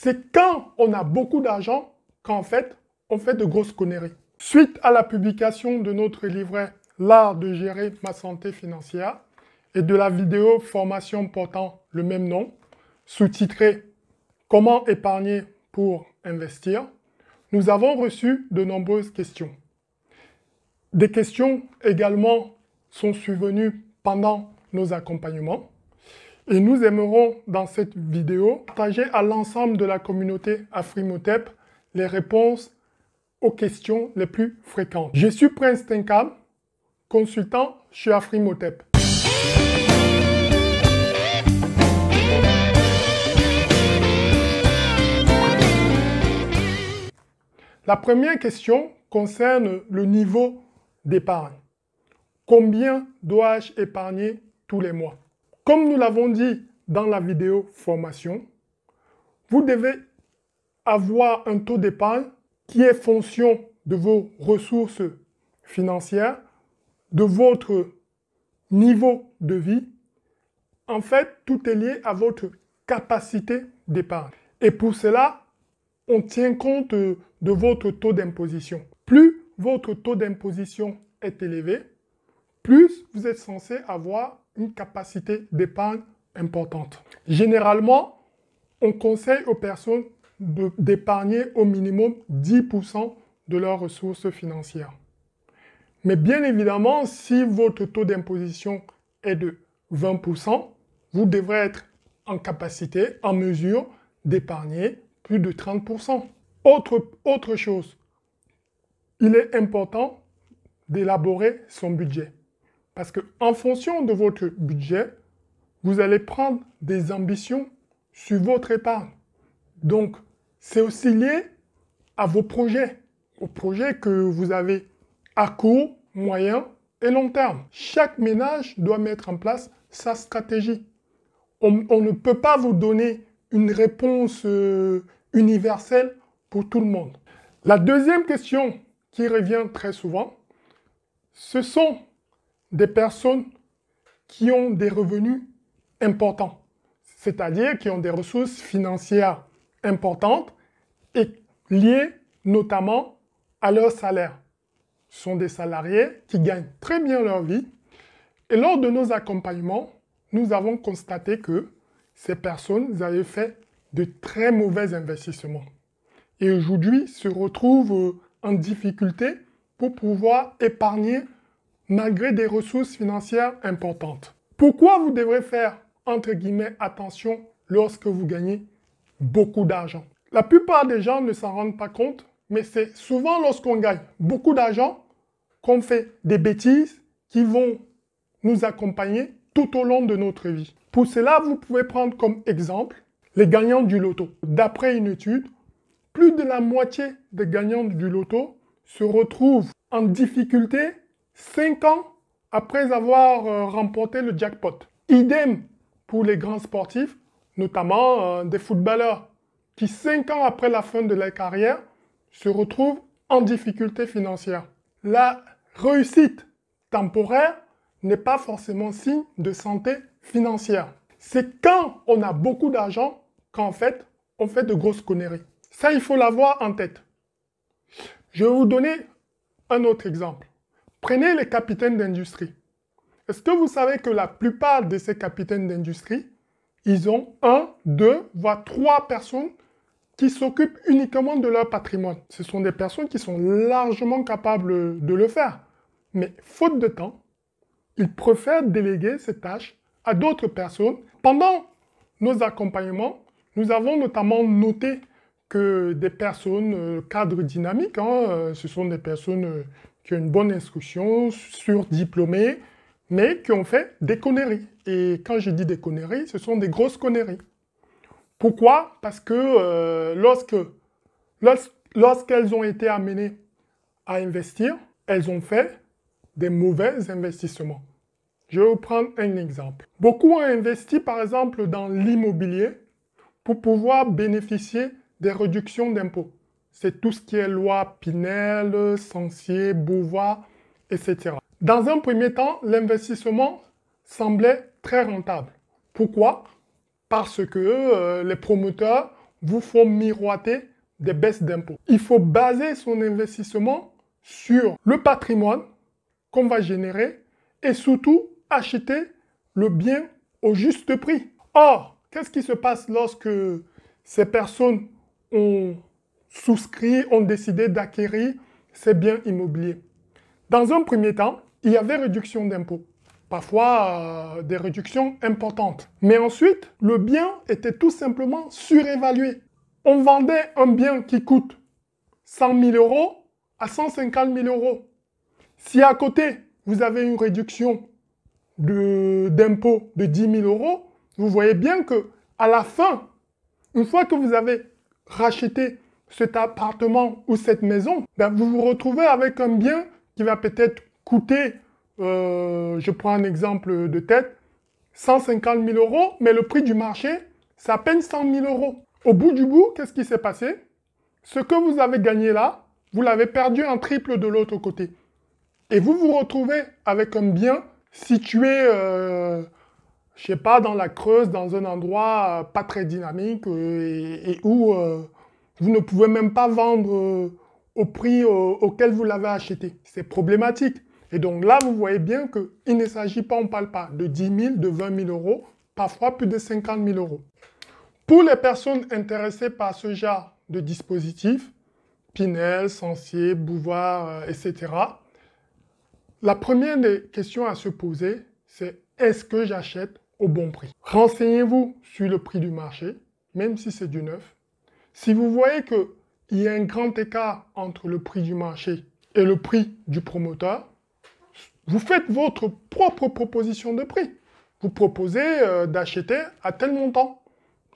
C'est quand on a beaucoup d'argent qu'en fait, on fait de grosses conneries. Suite à la publication de notre livret L'art de gérer ma santé financière et de la vidéo formation portant le même nom, sous-titrée Comment épargner pour investir, nous avons reçu de nombreuses questions. Des questions également sont survenues pendant nos accompagnements. Et nous aimerons dans cette vidéo partager à l'ensemble de la communauté AfriMotep les réponses aux questions les plus fréquentes. Je suis Prince Tinkam, consultant chez AfriMotep. La première question concerne le niveau d'épargne. Combien dois-je épargner tous les mois comme nous l'avons dit dans la vidéo formation, vous devez avoir un taux d'épargne qui est fonction de vos ressources financières, de votre niveau de vie. En fait, tout est lié à votre capacité d'épargne. Et pour cela, on tient compte de votre taux d'imposition. Plus votre taux d'imposition est élevé, plus vous êtes censé avoir capacité d'épargne importante. Généralement, on conseille aux personnes d'épargner au minimum 10% de leurs ressources financières. Mais bien évidemment, si votre taux d'imposition est de 20%, vous devrez être en capacité, en mesure d'épargner plus de 30%. Autre, autre chose, il est important d'élaborer son budget. Parce que en fonction de votre budget, vous allez prendre des ambitions sur votre épargne. Donc, c'est aussi lié à vos projets, aux projets que vous avez à court, moyen et long terme. Chaque ménage doit mettre en place sa stratégie. On, ne peut pas vous donner une réponse euh, universelle pour tout le monde. La deuxième question qui revient très souvent, ce sont des personnes qui ont des revenus importants, c'est-à-dire qui ont des ressources financières importantes et liées notamment à leur salaire. Ce sont des salariés qui gagnent très bien leur vie et lors de nos accompagnements, nous avons constaté que ces personnes avaient fait de très mauvais investissements et aujourd'hui se retrouvent euh, en difficulté pour pouvoir épargner malgré des ressources financières importantes. Pourquoi vous devrez faire, entre guillemets, attention lorsque vous gagnez beaucoup d'argent La plupart des gens ne s'en rendent pas compte, mais c'est souvent lorsqu'on gagne beaucoup d'argent qu'on fait des bêtises qui vont nous accompagner tout au long de notre vie. Pour cela, vous pouvez prendre comme exemple les gagnants du loto. D'après une étude, plus de la moitié des gagnants du loto se retrouvent en difficulté 5 ans après avoir euh, remporté le jackpot. Idem pour les grands sportifs, notamment euh, des footballeurs, qui 5 ans après la fin de leur carrière se retrouvent en difficulté financière. La réussite temporaire n'est pas forcément signe de santé financière. C'est quand on a beaucoup d'argent qu'en fait, on fait de grosses conneries. Ça, il faut l'avoir en tête. Je vais vous donner un autre exemple. Prenez les capitaines d'industrie. Est-ce que vous savez que la plupart de ces capitaines d'industrie, ils ont un, deux, voire trois personnes qui s'occupent uniquement de leur patrimoine. Ce sont des personnes qui sont largement capables de le faire. Mais faute de temps, ils préfèrent déléguer ces tâches à d'autres personnes. Pendant nos accompagnements, nous avons notamment noté que des personnes euh, cadres dynamiques, hein, euh, ce sont des personnes euh, qui ont une bonne instruction, surdiplômés, mais qui ont fait des conneries. Et quand je dis des conneries, ce sont des grosses conneries. Pourquoi Parce que euh, lorsque, lorsqu'elles ont été amenées à investir, elles ont fait des mauvais investissements. Je vais vous prendre un exemple. Beaucoup ont investi par exemple dans l'immobilier pour pouvoir bénéficier des réductions d'impôts. C'est tout ce qui est loi Pinel, Sancier, Beauvoir, etc. Dans un premier temps, l'investissement semblait très rentable. Pourquoi Parce que euh, les promoteurs vous font miroiter des baisses d'impôts. Il faut baser son investissement sur le patrimoine qu'on va générer et surtout acheter le bien au juste prix. Or, qu'est-ce qui se passe lorsque ces personnes ont souscrit, ont décidé d'acquérir ces biens immobiliers. Dans un premier temps, il y avait réduction d'impôts, parfois euh, des réductions importantes. Mais ensuite, le bien était tout simplement surévalué. On vendait un bien qui coûte 100 000 euros à 150 000 euros. Si à côté, vous avez une réduction d'impôt de, de 10 000 euros, vous voyez bien que à la fin, une fois que vous avez racheté cet appartement ou cette maison, ben vous vous retrouvez avec un bien qui va peut-être coûter, euh, je prends un exemple de tête, 150 000 euros, mais le prix du marché, c'est à peine 100 000 euros. Au bout du bout, qu'est-ce qui s'est passé Ce que vous avez gagné là, vous l'avez perdu en triple de l'autre côté. Et vous vous retrouvez avec un bien situé, euh, je sais pas, dans la Creuse, dans un endroit euh, pas très dynamique euh, et, où vous ne pouvez même pas vendre euh, au prix euh, auquel vous l'avez acheté. C'est problématique. Et donc là, vous voyez bien qu'il ne s'agit pas, on ne parle pas de 10 000, de 20 000 euros, parfois plus de 50 000 euros. Pour les personnes intéressées par ce genre de dispositif, Pinel, Sensier, Bouvard, euh, etc., la première des questions à se poser, c'est est-ce que j'achète au bon prix Renseignez-vous sur le prix du marché, même si c'est du neuf, si vous voyez qu'il y a un grand écart entre le prix du marché et le prix du promoteur, vous faites votre propre proposition de prix. Vous proposez euh, d'acheter à tel montant.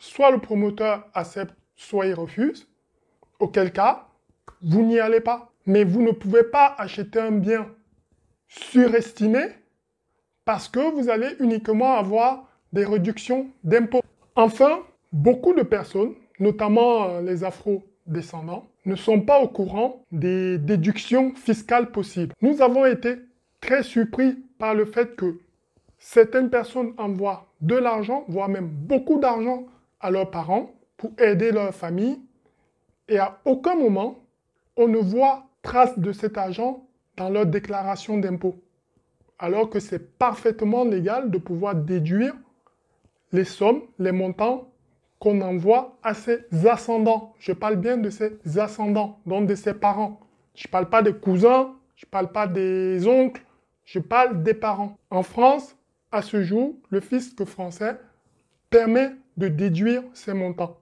Soit le promoteur accepte, soit il refuse, auquel cas, vous n'y allez pas. Mais vous ne pouvez pas acheter un bien surestimé parce que vous allez uniquement avoir des réductions d'impôts. Enfin, beaucoup de personnes notamment euh, les afro-descendants, ne sont pas au courant des déductions fiscales possibles. Nous avons été très surpris par le fait que certaines personnes envoient de l'argent, voire même beaucoup d'argent à leurs parents pour aider leur famille. Et à aucun moment, on ne voit trace de cet argent dans leur déclaration d'impôt. Alors que c'est parfaitement légal de pouvoir déduire les sommes, les montants qu'on envoie à ses ascendants. Je parle bien de ses ascendants, donc de ses parents. Je ne parle pas des cousins, je ne parle pas des oncles, je parle des parents. En France, à ce jour, le fisc français permet de déduire ces montants.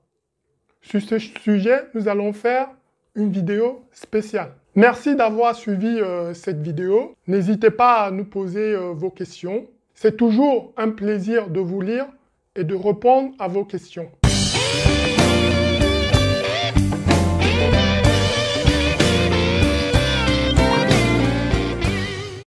Sur ce sujet, nous allons faire une vidéo spéciale. Merci d'avoir suivi euh, cette vidéo. N'hésitez pas à nous poser euh, vos questions. C'est toujours un plaisir de vous lire et de répondre à vos questions.